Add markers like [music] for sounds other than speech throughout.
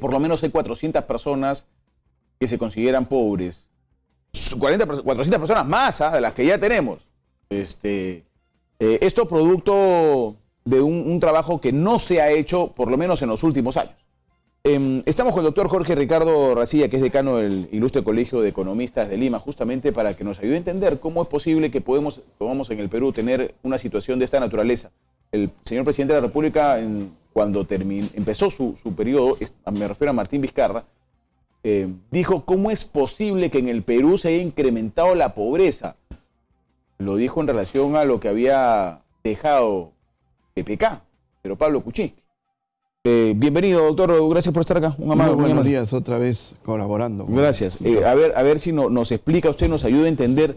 por lo menos hay 400 personas que se consideran pobres. 40, 400 personas más ¿ah? de las que ya tenemos. Este, eh, esto producto de un, trabajo que no se ha hecho, por lo menos en los últimos años. Em, estamos con el doctor Jorge Ricardo Racilla, que es decano del Ilustre Colegio de Economistas de Lima, justamente para que nos ayude a entender cómo es posible que podemos, podamos en el Perú tener una situación de esta naturaleza. El señor presidente de la República en cuando empezó su, periodo, me refiero a Martín Vizcarra, eh, dijo, ¿cómo es posible que en el Perú se haya incrementado la pobreza? Lo dijo en relación a lo que había dejado PPK, pero Pablo Cuchi. Eh, bienvenido, doctor. Gracias por estar acá. Un amable, buenos días, otra vez colaborando. Gracias. Eh, a, ver, a ver si nos explica usted, nos ayuda a entender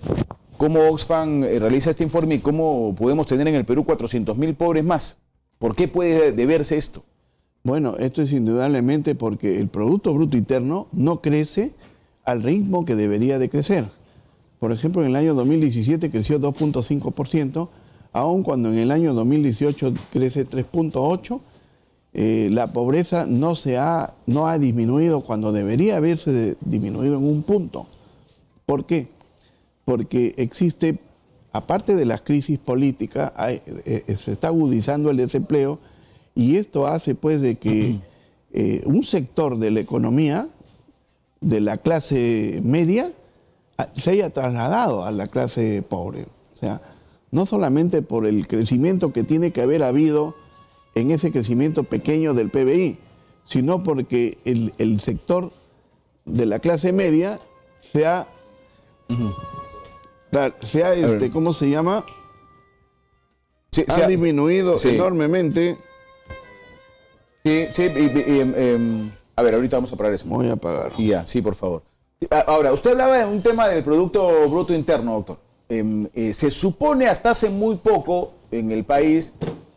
cómo Oxfam realiza este informe y cómo podemos tener en el Perú 400.000 pobres más. ¿Por qué puede deberse esto? Bueno, esto es indudablemente porque el Producto Bruto Interno no crece al ritmo que debería de crecer. Por ejemplo, en el año 2017 creció 2.5%, aun cuando en el año 2018 crece 3.8%, eh, la pobreza no, se ha, no ha disminuido cuando debería haberse disminuido en un punto. ¿Por qué? Porque existe aparte de las crisis políticas, eh, eh, se está agudizando el desempleo y esto hace pues de que [clears throat] eh, un sector de la economía, de la clase media, ah, se haya trasladado a la clase pobre. O sea, no solamente por el crecimiento que tiene que haber habido en ese crecimiento pequeño del PBI, sino porque el, sector de la clase media se ha sea este, ¿cómo se llama? Se ha, disminuido enormemente. Sí, sí, y, em, a ver, ahorita vamos a parar eso. Voy a pagar. Ya, sí, por favor. Ahora, usted hablaba de un tema del Producto Bruto Interno, doctor. Em, eh, se supone hasta hace muy poco en el país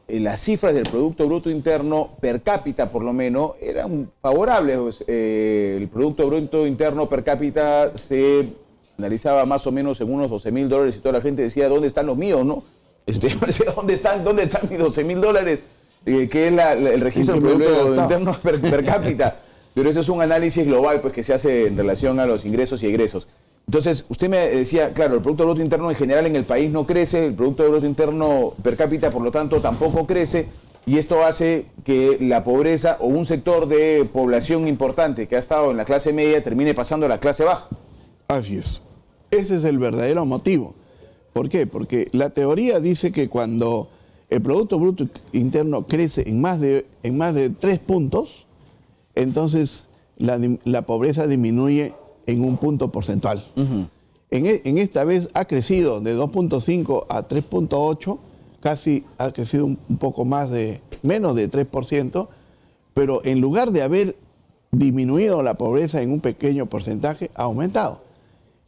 eh, las cifras del Producto Bruto Interno per cápita, por lo menos, eran favorables. Eh, el Producto Bruto Interno per cápita se analizaba más o menos en unos 12 mil dólares y toda la gente decía, ¿dónde están los míos? ¿no? Este, [laughs] ¿dónde, están, ¿Dónde están mis 12 mil dólares? Eh, que es el registro del Producto Interno per, cápita. [laughs] Pero eso es un análisis global pues, que se hace en relación a los ingresos y egresos. Entonces, usted me decía, claro, el Producto Bruto Interno en general en el país no crece, el Producto Bruto Interno per cápita, por lo tanto, tampoco crece. Y esto hace que la pobreza o un sector de población importante que ha estado en la clase media termine pasando a la clase baja. Así es. Ese es el verdadero motivo. ¿Por qué? Porque la teoría dice que cuando el Producto Bruto Interno crece en más de, en más de tres puntos, entonces la, pobreza disminuye en un punto porcentual. E, en, esta vez ha crecido de 2.5 a 3.8, casi ha crecido un, un, poco más de menos de 3%, pero en lugar de haber disminuido la pobreza en un pequeño porcentaje, ha aumentado.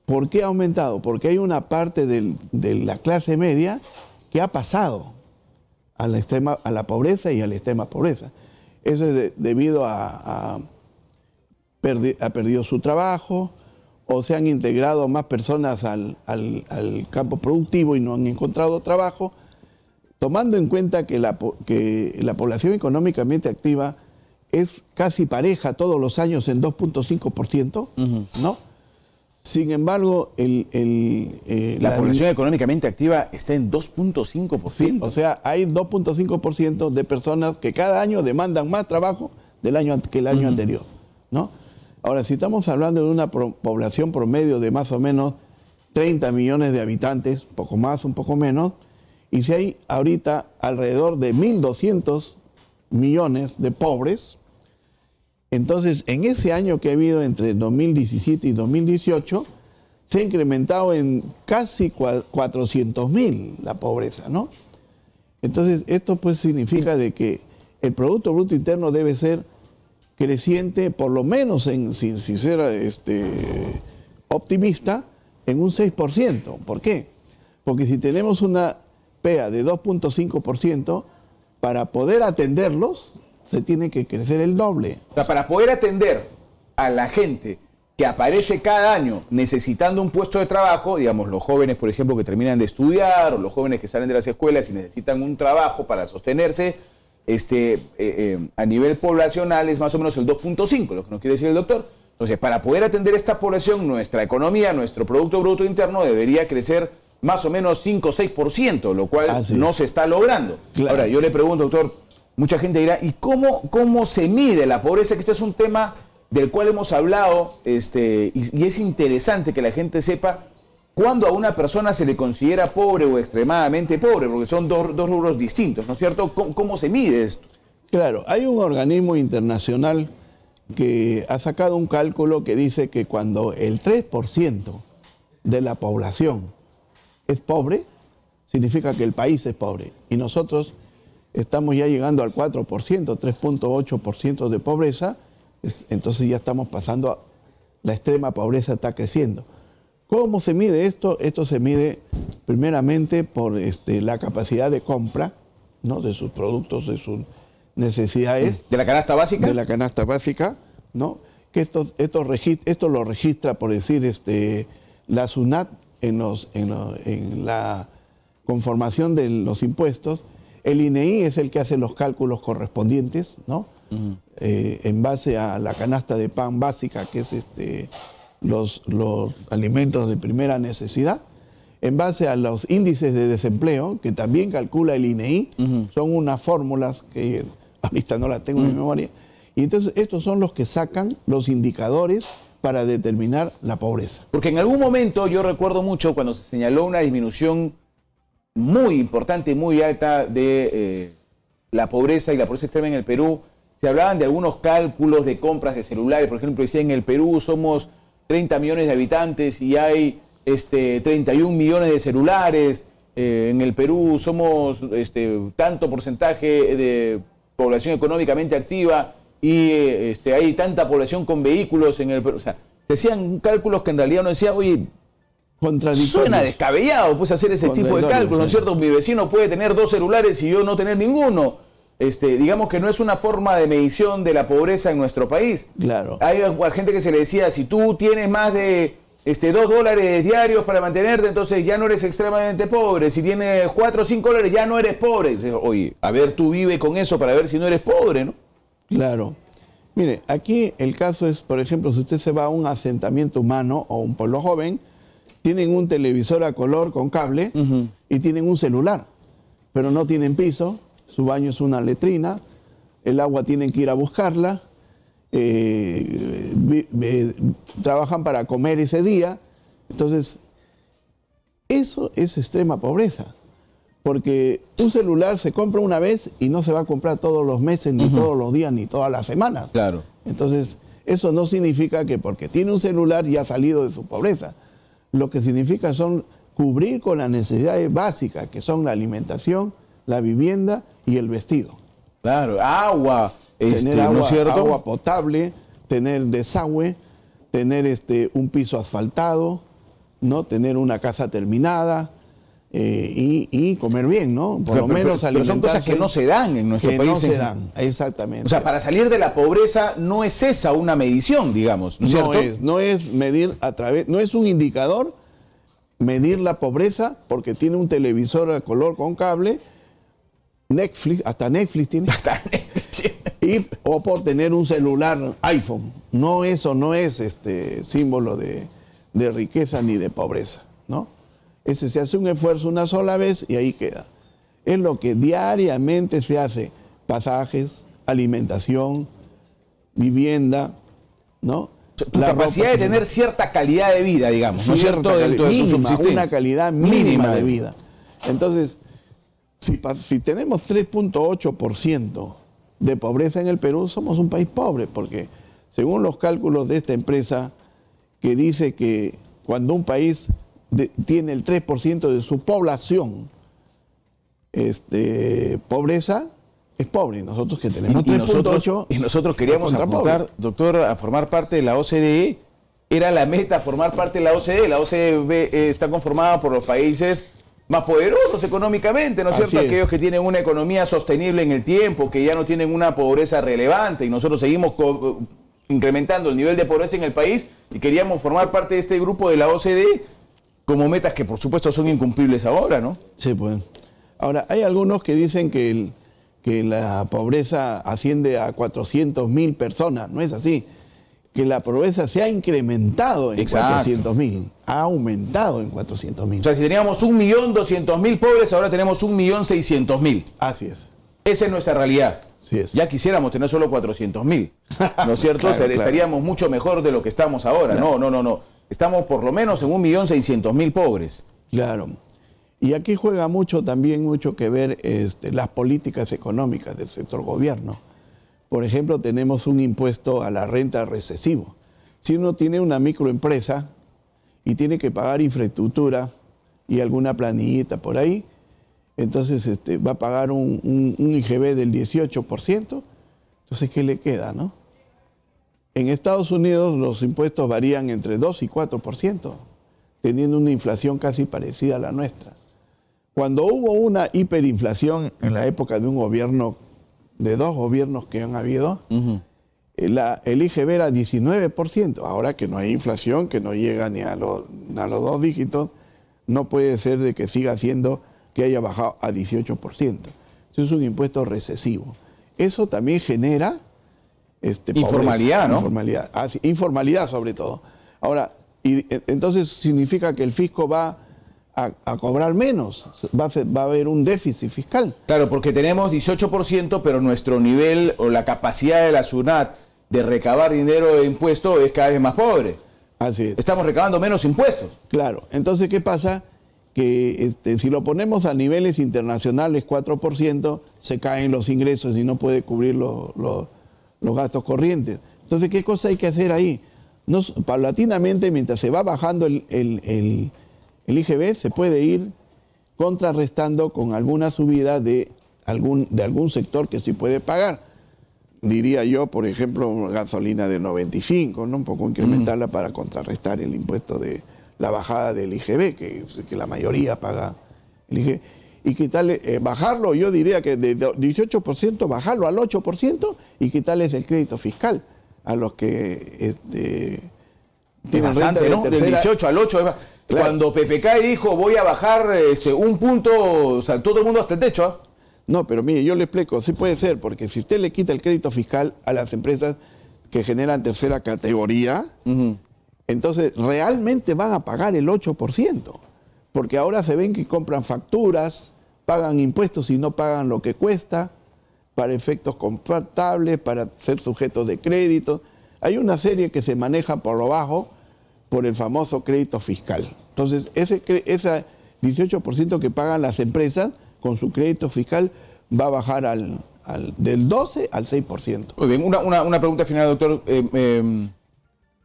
¿Por qué ha aumentado? Porque hay una parte de la clase media que ha pasado a la, a la pobreza y a la extrema pobreza. Eso es debido a, a ha perdido su trabajo o se han integrado más personas al, campo productivo y no han encontrado trabajo, tomando en cuenta que la, población económicamente activa es casi pareja todos los años en 2.5%, ¿no? Sin embargo, el, eh, la, población económicamente activa está en 2.5%. o sea, hay 2.5% de personas que cada año demandan más trabajo del año, que el año anterior. ¿no? Ahora, si estamos hablando de una población promedio de más o menos 30 millones de habitantes, poco más, un poco menos, y si hay ahorita alrededor de 1.200 millones de pobres, entonces, en ese año que ha habido entre 2017 y 2018, se ha incrementado en casi 400 mil la pobreza, ¿no? Entonces, esto pues significa de que el Producto Bruto Interno debe ser creciente, por lo menos en, sin, ser este, optimista, en un 6%. ¿Por qué? Porque si tenemos una PEA de 2.5%, para poder atenderlos, se tiene que crecer el doble. para poder atender a la gente que aparece cada año necesitando un puesto de trabajo, digamos, los jóvenes, por ejemplo, que terminan de estudiar, o los jóvenes que salen de las escuelas y necesitan un trabajo para sostenerse, este, eh, eh, a nivel poblacional es más o menos el 2.5, lo que nos quiere decir el doctor. Entonces, para poder atender esta población, nuestra economía, nuestro Producto Bruto Interno debería crecer más o menos 5 o 6%, lo cual no se está logrando. Ahora, yo le pregunto, doctor, mucha gente dirá, ¿y cómo, cómo se mide la pobreza? Que este es un tema del cual hemos hablado este, y, es interesante que la gente sepa cuándo a una persona se le considera pobre o extremadamente pobre, porque son dos, dos rubros distintos, ¿no es cierto? ¿Cómo, se mide esto? Claro, hay un organismo internacional que ha sacado un cálculo que dice que cuando el 3% de la población es pobre, significa que el país es pobre. Y nosotros estamos ya llegando al 4%, 3.8% de pobreza, entonces ya estamos pasando a la extrema pobreza está creciendo. ¿Cómo se mide esto? Esto se mide primeramente por este, la capacidad de compra ¿no? de sus productos, de sus necesidades. ¿De la canasta básica? De la canasta básica, ¿no? Que esto, lo registra, por decir, este, la SUNAT en, en la conformación de los impuestos el INEI es el que hace los cálculos correspondientes, ¿no? Eh, en base a la canasta de pan básica, que es este, los, alimentos de primera necesidad, en base a los índices de desempleo, que también calcula el INEI, son unas fórmulas que ahorita no las tengo en mi memoria, y entonces estos son los que sacan los indicadores para determinar la pobreza. Porque en algún momento yo recuerdo mucho cuando se señaló una disminución muy importante y muy alta de eh, la pobreza y la pobreza extrema en el Perú. Se hablaban de algunos cálculos de compras de celulares. Por ejemplo, decía en el Perú somos 30 millones de habitantes y hay este, 31 millones de celulares. Eh, en el Perú somos este, tanto porcentaje de población económicamente activa y este, hay tanta población con vehículos en el Perú. O sea, se hacían cálculos que en realidad no decía, oye, Suena descabellado, pues, hacer ese tipo de cálculos, ¿no es cierto? Mi vecino puede tener dos celulares y yo no tener ninguno. Este, digamos que no es una forma de medición de la pobreza en nuestro país. Claro. Hay gente que se le decía, si tú tienes más de este, dos dólares diarios para mantenerte, entonces ya no eres extremadamente pobre. Si tienes cuatro o cinco dólares, ya no eres pobre. Oye, a ver, tú vive con eso para ver si no eres pobre, ¿no? Claro. Mire, aquí el caso es, por ejemplo, si usted se va a un asentamiento humano o un pueblo joven, tienen un televisor a color con cable y tienen un celular, pero no tienen piso, su baño es una letrina, el agua tienen que ir a buscarla, eh, trabajan para comer ese día. Entonces, eso es extrema pobreza, porque un celular se compra una vez y no se va a comprar todos los meses, ni todos los días, ni todas las semanas. Claro. Entonces, eso no significa que porque tiene un celular ya ha salido de su pobreza lo que significa son cubrir con las necesidades básicas, que son la alimentación, la vivienda y el vestido. Claro, agua, tener este, agua potable, tener desagüe, tener este, un piso asfaltado, ¿no? tener una casa terminada, eh, y, comer bien, ¿no? Por lo menos son cosas que no se dan en nuestro país. No se dan, exactamente. O sea, para salir de la pobreza no es esa una medición, digamos, ¿no es no Es, medir a través, no es un indicador medir la pobreza porque tiene un televisor a color con cable, Netflix, hasta Netflix tiene. [laughs] Hasta Y, o por tener un celular iPhone. No, eso no es este símbolo de riqueza ni de pobreza, ¿no? Ese se hace un esfuerzo una sola vez y ahí queda. Es lo que diariamente se hace. Pasajes, alimentación, vivienda, ¿no? la capacidad de tener cierta calidad de vida, digamos, ¿no es cierto? Una calidad mínima, de vida. Entonces, si, si tenemos 3.8% de pobreza en el Perú, somos un país pobre, porque según los cálculos de esta empresa, que dice que cuando un país tiene el 3% de su población este, pobreza, es pobre. Nosotros que tenemos 3.8... Y, nosotros queríamos apuntar, doctor, a formar parte de la OCDE. Era la meta formar parte de la OCDE. La OCDE está conformada por los países más poderosos económicamente, ¿no es cierto? Aquellos que tienen una economía sostenible en el tiempo, que ya no tienen una pobreza relevante y nosotros seguimos incrementando el nivel de pobreza en el país y queríamos formar parte de este grupo de la OCDE como metas que por supuesto son incumplibles ahora, ¿no? Sí, pues. Ahora, hay algunos que dicen que, el, que la pobreza asciende a 400 mil personas, no es así. Que la pobreza se ha incrementado en mil, ha aumentado en 400 mil. O sea, si teníamos 1.200.000 pobres, ahora tenemos 1.600.000. Así es. Esa es nuestra realidad. es. Ya quisiéramos tener solo 400.000 mil, ¿no es cierto? [laughs] o sea, Estaríamos mucho mejor de lo que estamos ahora. No, no, no, no estamos por lo menos en 1.600.000 pobres. Claro. Y aquí juega mucho también, mucho que ver este, las políticas económicas del sector gobierno. Por ejemplo, tenemos un impuesto a la renta recesivo. Si uno tiene una microempresa y tiene que pagar infraestructura y alguna planillita por ahí, entonces este, va a pagar un, un IGB del 18%, entonces ¿qué le queda, no? En Estados Unidos los impuestos varían entre 2 y 4%, teniendo una inflación casi parecida a la nuestra. Cuando hubo una hiperinflación en la época de un gobierno, de dos gobiernos que han habido, eh, la, el IGB era 19%. Ahora que no hay inflación, que no llega ni a, los dos dígitos, no puede ser de que siga siendo que haya bajado a 18%. es un impuesto recesivo. Eso también genera este, informalidad, ¿no? Informalidad, ah, informalidad sobre todo. Ahora, y, e, entonces significa que el fisco va a, cobrar menos, va a, haber un déficit fiscal. Claro, porque tenemos 18%, pero nuestro nivel o la capacidad de la SUNAT de recabar dinero de impuestos es cada vez más pobre. Así Estamos recabando menos impuestos. Claro, entonces ¿qué pasa? Que este, si lo ponemos a niveles internacionales 4%, se caen los ingresos y no puede cubrir los los gastos corrientes. Entonces, ¿qué cosa hay que hacer ahí? paulatinamente, mientras se va bajando el, IGB, se puede ir contrarrestando con alguna subida de algún, de algún sector que sí puede pagar. Diría yo, por ejemplo, gasolina de 95, ¿no? un poco incrementarla para contrarrestar el impuesto de la bajada del IGB, que, que la mayoría paga el IGB y quitarle, eh, bajarlo, yo diría que de 18% bajarlo al 8% y quitarles el crédito fiscal a los que este, tienen bastante, ¿no? 18 al 8 Cuando PPK dijo voy a bajar este, un punto, o sea, todo el mundo hasta el techo. ¿ah? No, pero mire, yo le explico, sí puede ser, porque si usted le quita el crédito fiscal a las empresas que generan tercera categoría, entonces realmente van a pagar el 8% porque ahora se ven que compran facturas, pagan impuestos y no pagan lo que cuesta, para efectos compatibles, para ser sujetos de crédito. Hay una serie que se maneja por lo bajo por el famoso crédito fiscal. Entonces, ese, 18% que pagan las empresas con su crédito fiscal va a bajar del 12 al 6%. Muy bien, una, pregunta final, doctor. Eh, em,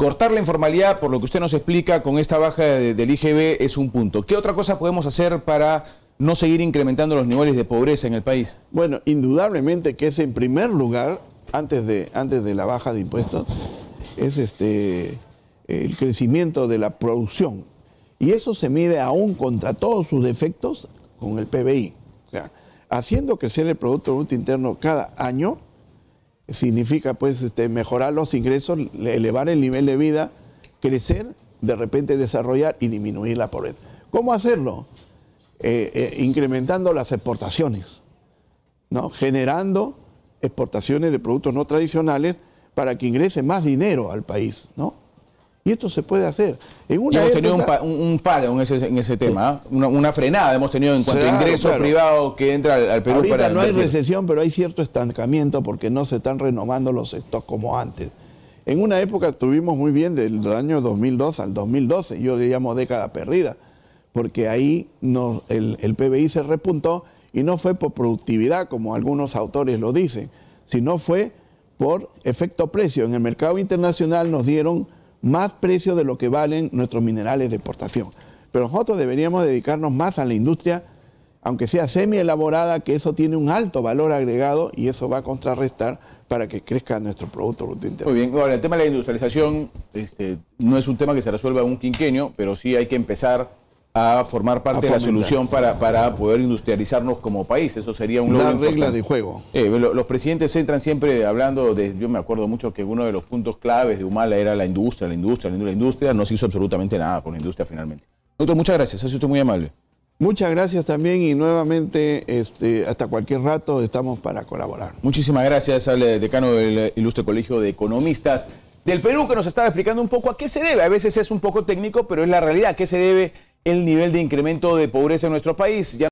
Cortar la informalidad, por lo que usted nos explica, con esta baja del IGB es un punto. ¿Qué otra cosa podemos hacer para no seguir incrementando los niveles de pobreza en el país? Bueno, indudablemente que es en primer lugar, antes de, antes de la baja de impuestos, es este, el crecimiento de la producción. Y eso se mide aún contra todos sus defectos con el PBI. O sea, haciendo crecer el Producto Bruto Interno cada año, significa pues este, mejorar los ingresos, elevar el nivel de vida, crecer, de repente desarrollar y disminuir la pobreza. ¿Cómo hacerlo? Eh, eh, incrementando las exportaciones, ¿no? generando exportaciones de productos no tradicionales para que ingrese más dinero al país. ¿no? Y esto se puede hacer. hemos tenido un, pa, paro en ese, tema, ¿ah? una, frenada hemos tenido en cuanto a ingresos privado que entra al, Perú. Ahorita no hay recesión, pero hay cierto estancamiento porque no se están renovando los stocks como antes. En una época tuvimos muy bien del año 2002 al 2012, yo le llamo década perdida, porque ahí el, el PBI se repuntó y no fue por productividad, como algunos autores lo dicen, sino fue por efecto precio. En el mercado internacional nos dieron más precio de lo que valen nuestros minerales de exportación. Pero nosotros deberíamos dedicarnos más a la industria, aunque sea semi elaborada, que eso tiene un alto valor agregado y eso va a contrarrestar para que crezca nuestro Producto Bruto Interno. Muy bien, ahora el tema de la industrialización este, no es un tema que se resuelva en un quinquenio, pero sí hay que empezar a formar parte de la solución para, para, poder industrializarnos como país. Eso sería un Las reglas de juego. Eh, los presidentes entran siempre hablando de, yo me acuerdo mucho que uno de los puntos claves de Humala era la industria, la industria, la industria, no se hizo absolutamente nada con la industria finalmente. Doctor, muchas gracias, ha sido muy amable. Muchas gracias también y nuevamente este, hasta cualquier rato estamos para colaborar. Muchísimas gracias al decano del ilustre Colegio de Economistas del Perú que nos estaba explicando un poco a qué se debe. A veces es un poco técnico, pero es la realidad, a qué se debe el nivel de incremento de pobreza en nuestro país.